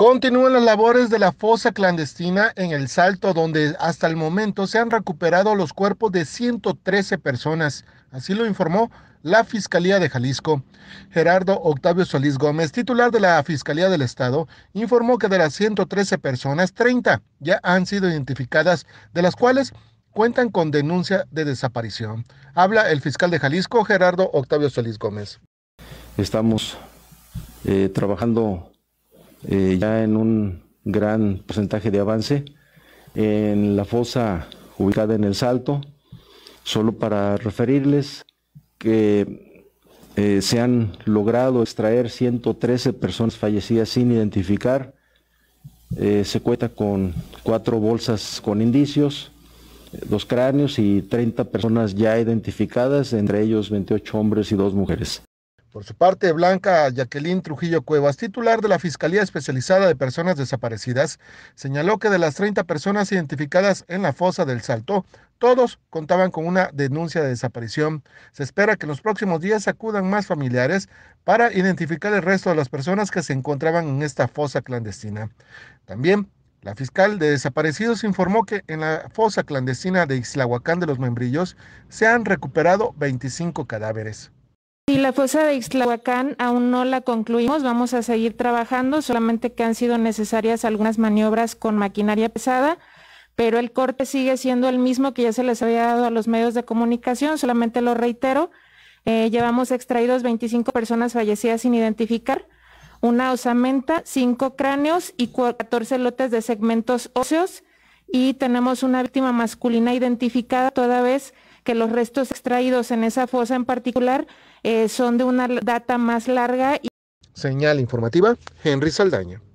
Continúan las labores de la fosa clandestina en El Salto, donde hasta el momento se han recuperado los cuerpos de 113 personas. Así lo informó la Fiscalía de Jalisco. Gerardo Octavio Solís Gómez, titular de la Fiscalía del Estado, informó que de las 113 personas, 30 ya han sido identificadas, de las cuales cuentan con denuncia de desaparición. Habla el fiscal de Jalisco, Gerardo Octavio Solís Gómez. Estamos eh, trabajando eh, ya en un gran porcentaje de avance en la fosa ubicada en el Salto, solo para referirles que eh, se han logrado extraer 113 personas fallecidas sin identificar, eh, se cuenta con cuatro bolsas con indicios, dos cráneos y 30 personas ya identificadas, entre ellos 28 hombres y dos mujeres. Por su parte, Blanca Jacqueline Trujillo Cuevas, titular de la Fiscalía Especializada de Personas Desaparecidas, señaló que de las 30 personas identificadas en la fosa del Salto, todos contaban con una denuncia de desaparición. Se espera que en los próximos días acudan más familiares para identificar el resto de las personas que se encontraban en esta fosa clandestina. También la fiscal de desaparecidos informó que en la fosa clandestina de Ixlahuacán de los Membrillos se han recuperado 25 cadáveres. Si la fosa de Ixtlahuacán aún no la concluimos, vamos a seguir trabajando, solamente que han sido necesarias algunas maniobras con maquinaria pesada, pero el corte sigue siendo el mismo que ya se les había dado a los medios de comunicación, solamente lo reitero, eh, llevamos extraídos 25 personas fallecidas sin identificar, una osamenta, cinco cráneos y 14 lotes de segmentos óseos y tenemos una víctima masculina identificada toda vez que los restos extraídos en esa fosa en particular eh, son de una data más larga. Y... Señal informativa, Henry Saldaña.